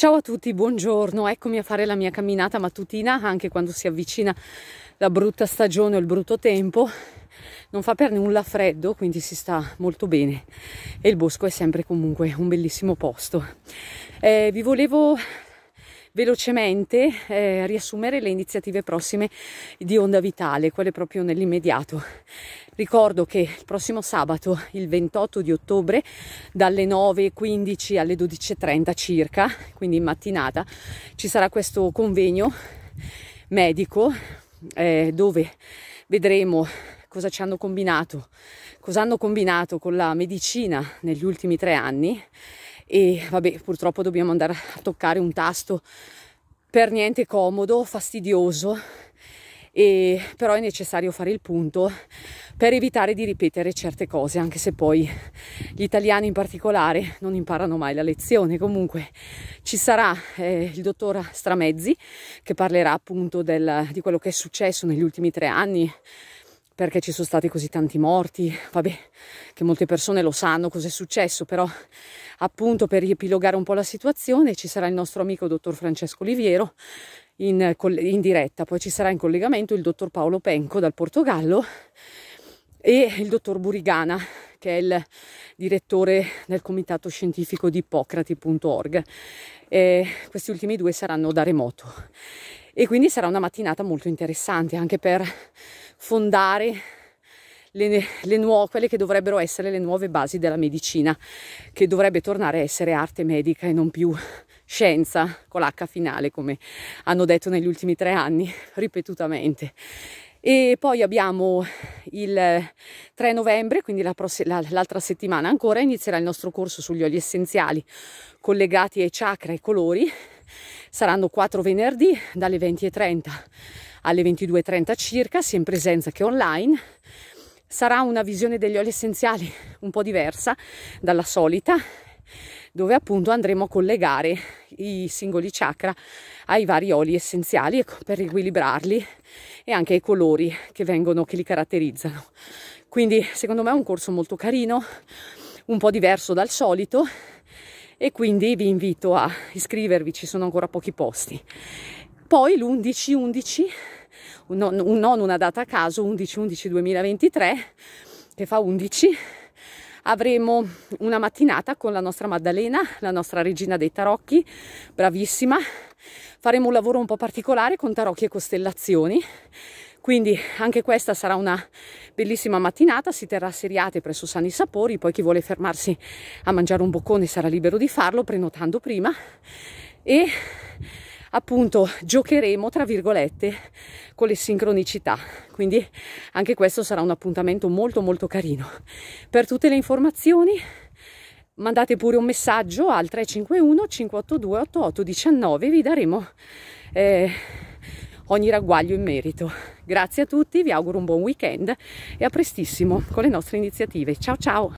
Ciao a tutti, buongiorno, eccomi a fare la mia camminata mattutina anche quando si avvicina la brutta stagione o il brutto tempo. Non fa per nulla freddo, quindi si sta molto bene e il bosco è sempre comunque un bellissimo posto. Eh, vi volevo velocemente eh, riassumere le iniziative prossime di Onda Vitale, quelle proprio nell'immediato. Ricordo che il prossimo sabato, il 28 di ottobre, dalle 9.15 alle 12.30 circa, quindi in mattinata, ci sarà questo convegno medico eh, dove vedremo cosa ci hanno combinato, cosa hanno combinato con la medicina negli ultimi tre anni e vabbè purtroppo dobbiamo andare a toccare un tasto per niente comodo, fastidioso, e, però è necessario fare il punto per evitare di ripetere certe cose, anche se poi gli italiani in particolare non imparano mai la lezione. Comunque ci sarà eh, il dottor Stramezzi che parlerà appunto del, di quello che è successo negli ultimi tre anni perché ci sono stati così tanti morti, vabbè che molte persone lo sanno cosa è successo, però appunto per riepilogare un po' la situazione ci sarà il nostro amico dottor Francesco Oliviero in, in diretta, poi ci sarà in collegamento il dottor Paolo Penco dal Portogallo e il dottor Burigana che è il direttore del comitato scientifico di ippocrati.org. questi ultimi due saranno da remoto e quindi sarà una mattinata molto interessante anche per fondare le, le nuove, quelle che dovrebbero essere le nuove basi della medicina, che dovrebbe tornare a essere arte medica e non più scienza con l'H finale, come hanno detto negli ultimi tre anni ripetutamente. E poi abbiamo il 3 novembre, quindi l'altra settimana ancora, inizierà il nostro corso sugli oli essenziali collegati ai chakra e ai colori, Saranno quattro venerdì dalle 20.30 alle 22.30 circa, sia in presenza che online. Sarà una visione degli oli essenziali un po' diversa dalla solita, dove appunto andremo a collegare i singoli chakra ai vari oli essenziali per riequilibrarli e anche ai colori che, vengono, che li caratterizzano. Quindi secondo me è un corso molto carino, un po' diverso dal solito e quindi vi invito a iscrivervi, ci sono ancora pochi posti. Poi l'11-11, non, non una data a caso, 11-11-2023, che fa 11, avremo una mattinata con la nostra Maddalena, la nostra regina dei tarocchi, bravissima. Faremo un lavoro un po' particolare con tarocchi e costellazioni quindi anche questa sarà una bellissima mattinata, si terrà seriate presso Sani Sapori, poi chi vuole fermarsi a mangiare un boccone sarà libero di farlo prenotando prima e appunto giocheremo tra virgolette con le sincronicità quindi anche questo sarà un appuntamento molto molto carino per tutte le informazioni mandate pure un messaggio al 351 582 8819 vi daremo eh, ogni ragguaglio in merito. Grazie a tutti, vi auguro un buon weekend e a prestissimo con le nostre iniziative. Ciao ciao!